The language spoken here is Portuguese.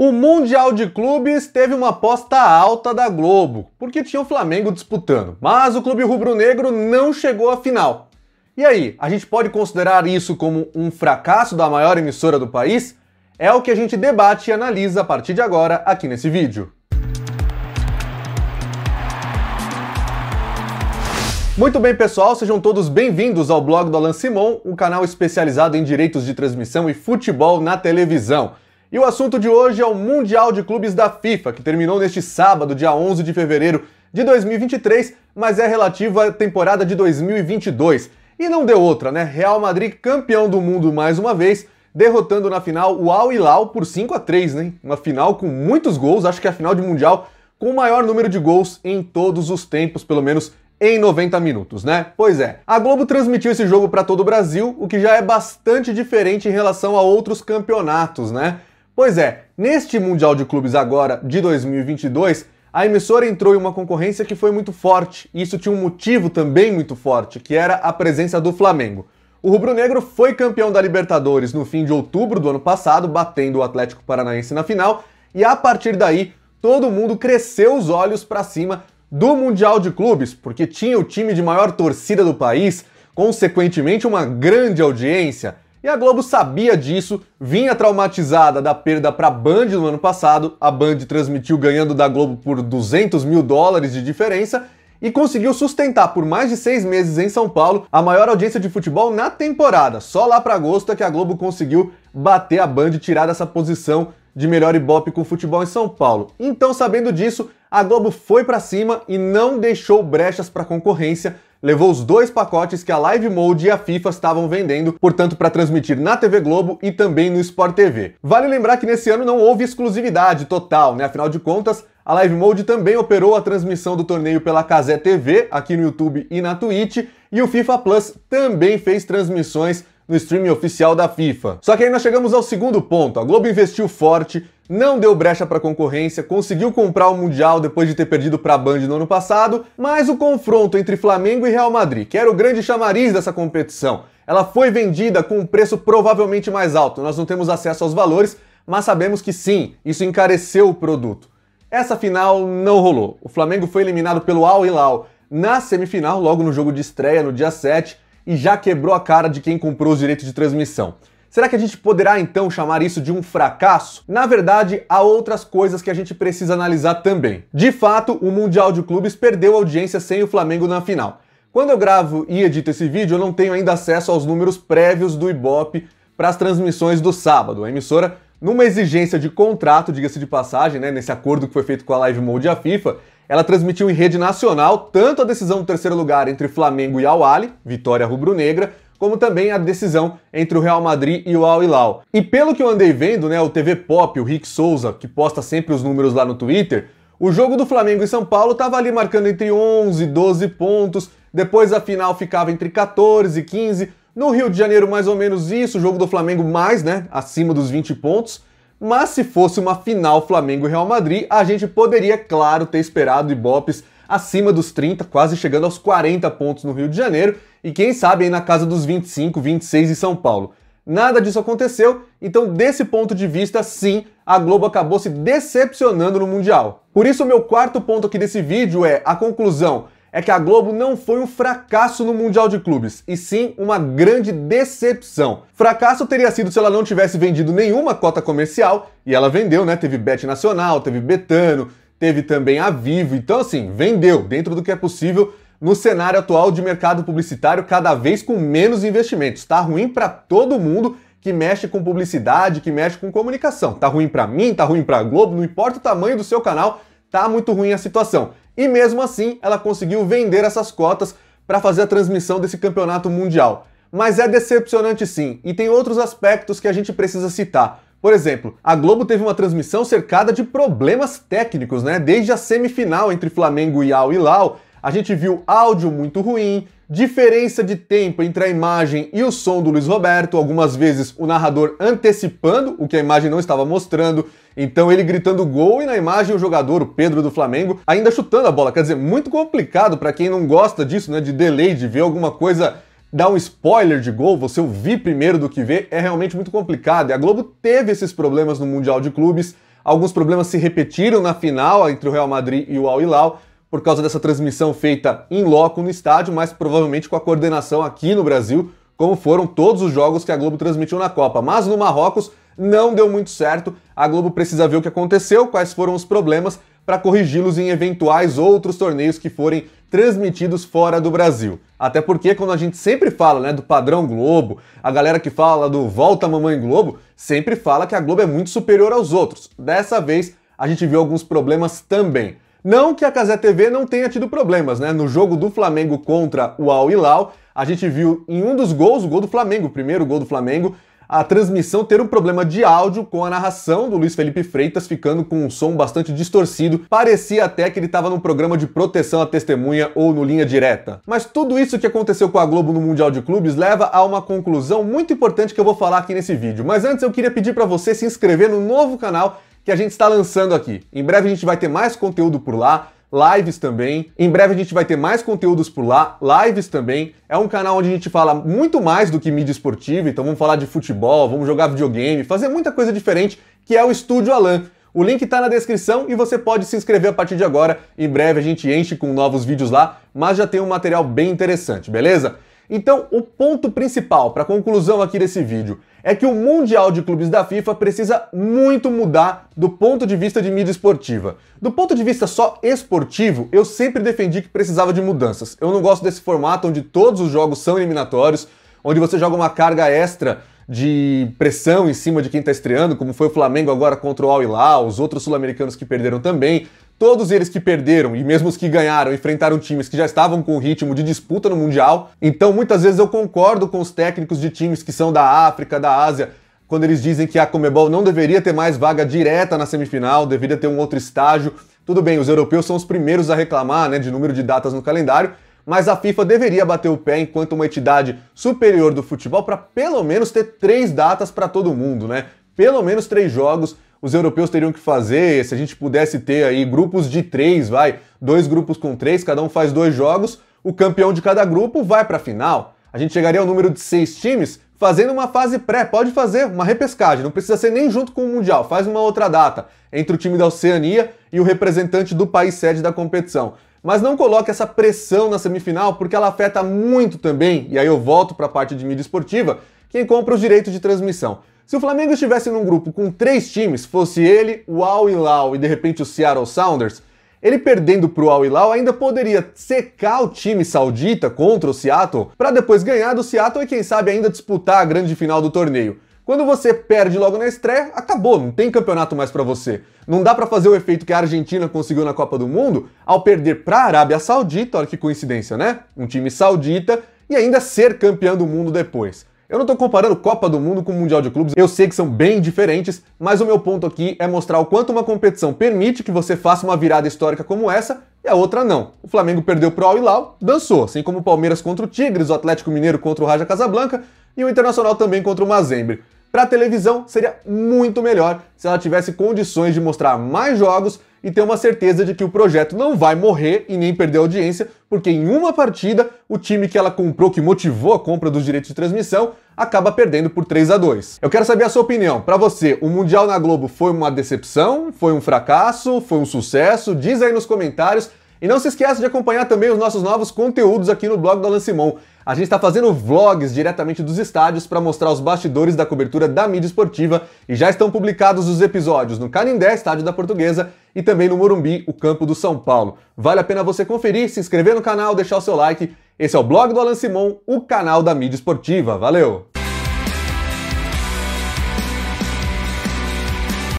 O Mundial de Clubes teve uma aposta alta da Globo, porque tinha o Flamengo disputando, mas o clube rubro-negro não chegou à final. E aí, a gente pode considerar isso como um fracasso da maior emissora do país? É o que a gente debate e analisa a partir de agora aqui nesse vídeo. Muito bem, pessoal, sejam todos bem-vindos ao blog do Alan Simon, um canal especializado em direitos de transmissão e futebol na televisão. E o assunto de hoje é o Mundial de Clubes da FIFA, que terminou neste sábado, dia 11 de fevereiro de 2023, mas é relativo à temporada de 2022. E não deu outra, né? Real Madrid campeão do mundo mais uma vez, derrotando na final o Al Hilal por 5 a 3, né? Uma final com muitos gols, acho que é a final de mundial com o maior número de gols em todos os tempos, pelo menos em 90 minutos, né? Pois é. A Globo transmitiu esse jogo para todo o Brasil, o que já é bastante diferente em relação a outros campeonatos, né? Pois é, neste Mundial de Clubes agora de 2022, a emissora entrou em uma concorrência que foi muito forte, e isso tinha um motivo também muito forte, que era a presença do Flamengo. O rubro-negro foi campeão da Libertadores no fim de outubro do ano passado, batendo o Atlético Paranaense na final, e a partir daí todo mundo cresceu os olhos para cima do Mundial de Clubes, porque tinha o time de maior torcida do país, consequentemente uma grande audiência, e a Globo sabia disso, vinha traumatizada da perda para a Band no ano passado. A Band transmitiu ganhando da Globo por 200 mil dólares de diferença e conseguiu sustentar por mais de seis meses em São Paulo a maior audiência de futebol na temporada. Só lá para agosto é que a Globo conseguiu bater a Band e tirar dessa posição de melhor ibope com o futebol em São Paulo. Então, sabendo disso, a Globo foi para cima e não deixou brechas para concorrência levou os dois pacotes que a Live Mode e a FIFA estavam vendendo, portanto, para transmitir na TV Globo e também no Sport TV. Vale lembrar que nesse ano não houve exclusividade total, né? Afinal de contas, a Live Mode também operou a transmissão do torneio pela Casé TV, aqui no YouTube e na Twitch, e o FIFA Plus também fez transmissões no streaming oficial da FIFA. Só que aí nós chegamos ao segundo ponto. A Globo investiu forte, não deu brecha para concorrência, conseguiu comprar o Mundial depois de ter perdido para a Band no ano passado, mas o confronto entre Flamengo e Real Madrid, que era o grande chamariz dessa competição, ela foi vendida com um preço provavelmente mais alto. Nós não temos acesso aos valores, mas sabemos que sim, isso encareceu o produto. Essa final não rolou. O Flamengo foi eliminado pelo Al Hilal na semifinal, logo no jogo de estreia no dia 7, e já quebrou a cara de quem comprou os direitos de transmissão. Será que a gente poderá então chamar isso de um fracasso? Na verdade, há outras coisas que a gente precisa analisar também. De fato, o Mundial de Clubes perdeu audiência sem o Flamengo na final. Quando eu gravo e edito esse vídeo, eu não tenho ainda acesso aos números prévios do Ibope para as transmissões do sábado. A emissora, numa exigência de contrato, diga-se de passagem, né, nesse acordo que foi feito com a Live Mode e a FIFA, ela transmitiu em rede nacional tanto a decisão do terceiro lugar entre Flamengo e Al-Ali, vitória rubro-negra, como também a decisão entre o Real Madrid e o Al Hilal. E pelo que eu andei vendo, né, o TV Pop, o Rick Souza, que posta sempre os números lá no Twitter, o jogo do Flamengo e São Paulo estava ali marcando entre 11 e 12 pontos, depois a final ficava entre 14 e 15, no Rio de Janeiro mais ou menos isso, o jogo do Flamengo mais, né, acima dos 20 pontos, mas se fosse uma final Flamengo-Real Madrid, a gente poderia, claro, ter esperado Ibopes acima dos 30, quase chegando aos 40 pontos no Rio de Janeiro e quem sabe aí na casa dos 25, 26 em São Paulo. Nada disso aconteceu, então desse ponto de vista, sim, a Globo acabou se decepcionando no Mundial. Por isso, meu quarto ponto aqui desse vídeo é a conclusão é que a Globo não foi um fracasso no Mundial de Clubes, e sim uma grande decepção. Fracasso teria sido se ela não tivesse vendido nenhuma cota comercial, e ela vendeu, né? Teve Bet Nacional, teve Betano, teve também a Vivo, então assim, vendeu dentro do que é possível no cenário atual de mercado publicitário cada vez com menos investimentos. Tá ruim para todo mundo que mexe com publicidade, que mexe com comunicação. Tá ruim para mim, tá ruim para Globo, não importa o tamanho do seu canal, tá muito ruim a situação. E mesmo assim, ela conseguiu vender essas cotas para fazer a transmissão desse campeonato mundial. Mas é decepcionante sim, e tem outros aspectos que a gente precisa citar. Por exemplo, a Globo teve uma transmissão cercada de problemas técnicos, né? Desde a semifinal entre Flamengo e Al Hilal, a gente viu áudio muito ruim, Diferença de tempo entre a imagem e o som do Luiz Roberto, algumas vezes o narrador antecipando o que a imagem não estava mostrando, então ele gritando gol e na imagem o jogador, o Pedro do Flamengo, ainda chutando a bola. Quer dizer, muito complicado para quem não gosta disso, né, de delay, de ver alguma coisa dar um spoiler de gol, você ouvir primeiro do que ver, é realmente muito complicado. E a Globo teve esses problemas no Mundial de Clubes, alguns problemas se repetiram na final entre o Real Madrid e o Al Hilal, por causa dessa transmissão feita em loco no estádio, mas provavelmente com a coordenação aqui no Brasil, como foram todos os jogos que a Globo transmitiu na Copa. Mas no Marrocos não deu muito certo. A Globo precisa ver o que aconteceu, quais foram os problemas para corrigi-los em eventuais outros torneios que forem transmitidos fora do Brasil. Até porque quando a gente sempre fala, né, do padrão Globo, a galera que fala do volta mamãe Globo, sempre fala que a Globo é muito superior aos outros. Dessa vez a gente viu alguns problemas também. Não que a Casé TV não tenha tido problemas, né? No jogo do Flamengo contra o Al Hilal, a gente viu em um dos gols, o gol do Flamengo, o primeiro gol do Flamengo, a transmissão ter um problema de áudio com a narração do Luiz Felipe Freitas ficando com um som bastante distorcido. Parecia até que ele estava num programa de proteção à testemunha ou no linha direta. Mas tudo isso que aconteceu com a Globo no Mundial de Clubes leva a uma conclusão muito importante que eu vou falar aqui nesse vídeo. Mas antes eu queria pedir para você se inscrever no novo canal que a gente está lançando aqui. Em breve a gente vai ter mais conteúdo por lá, lives também. Em breve a gente vai ter mais conteúdos por lá, lives também. É um canal onde a gente fala muito mais do que mídia esportiva, então vamos falar de futebol, vamos jogar videogame, fazer muita coisa diferente, que é o Estúdio Alan. O link está na descrição e você pode se inscrever a partir de agora. Em breve a gente enche com novos vídeos lá, mas já tem um material bem interessante, beleza? Então, o ponto principal para a conclusão aqui desse vídeo é que o Mundial de Clubes da FIFA precisa muito mudar do ponto de vista de mídia esportiva. Do ponto de vista só esportivo, eu sempre defendi que precisava de mudanças. Eu não gosto desse formato onde todos os jogos são eliminatórios, onde você joga uma carga extra de pressão em cima de quem está estreando, como foi o Flamengo agora contra o Al Hilal, os outros sul-americanos que perderam também todos eles que perderam e mesmo os que ganharam enfrentaram times que já estavam com ritmo de disputa no Mundial. Então muitas vezes eu concordo com os técnicos de times que são da África, da Ásia, quando eles dizem que a Comebol não deveria ter mais vaga direta na semifinal, deveria ter um outro estágio. Tudo bem, os europeus são os primeiros a reclamar né, de número de datas no calendário, mas a FIFA deveria bater o pé enquanto uma entidade superior do futebol para pelo menos ter três datas para todo mundo, né? Pelo menos três jogos os europeus teriam que fazer, se a gente pudesse ter aí grupos de três, vai, dois grupos com três, cada um faz dois jogos, o campeão de cada grupo vai para a final. A gente chegaria ao número de seis times fazendo uma fase pré, pode fazer uma repescagem, não precisa ser nem junto com o Mundial, faz uma outra data, entre o time da Oceania e o representante do país sede da competição. Mas não coloque essa pressão na semifinal, porque ela afeta muito também, e aí eu volto para a parte de mídia esportiva, quem compra os direitos de transmissão. Se o Flamengo estivesse num grupo com três times, fosse ele, o Al Hilal e de repente o Seattle Sounders, ele perdendo pro Al Hilal ainda poderia secar o time saudita contra o Seattle para depois ganhar do Seattle e quem sabe ainda disputar a grande final do torneio. Quando você perde logo na estreia, acabou, não tem campeonato mais para você. Não dá para fazer o efeito que a Argentina conseguiu na Copa do Mundo ao perder para a Arábia Saudita, olha que coincidência, né? Um time saudita e ainda ser campeão do mundo depois. Eu não estou comparando Copa do Mundo com Mundial de Clubes, eu sei que são bem diferentes, mas o meu ponto aqui é mostrar o quanto uma competição permite que você faça uma virada histórica como essa e a outra não. O Flamengo perdeu pro Al Hilal, dançou, assim como o Palmeiras contra o Tigres, o Atlético Mineiro contra o Raja Casablanca e o Internacional também contra o Mazembre. Para a televisão, seria muito melhor se ela tivesse condições de mostrar mais jogos e ter uma certeza de que o projeto não vai morrer e nem perder audiência, porque em uma partida, o time que ela comprou, que motivou a compra dos direitos de transmissão, acaba perdendo por 3 a 2. Eu quero saber a sua opinião. Para você, o Mundial na Globo foi uma decepção? Foi um fracasso? Foi um sucesso? Diz aí nos comentários. E não se esqueça de acompanhar também os nossos novos conteúdos aqui no blog do Alan Simon. A gente está fazendo vlogs diretamente dos estádios para mostrar os bastidores da cobertura da mídia esportiva e já estão publicados os episódios no Canindé, estádio da Portuguesa, e também no Morumbi, o campo do São Paulo. Vale a pena você conferir, se inscrever no canal, deixar o seu like. Esse é o blog do Alan Simon, o canal da mídia esportiva. Valeu!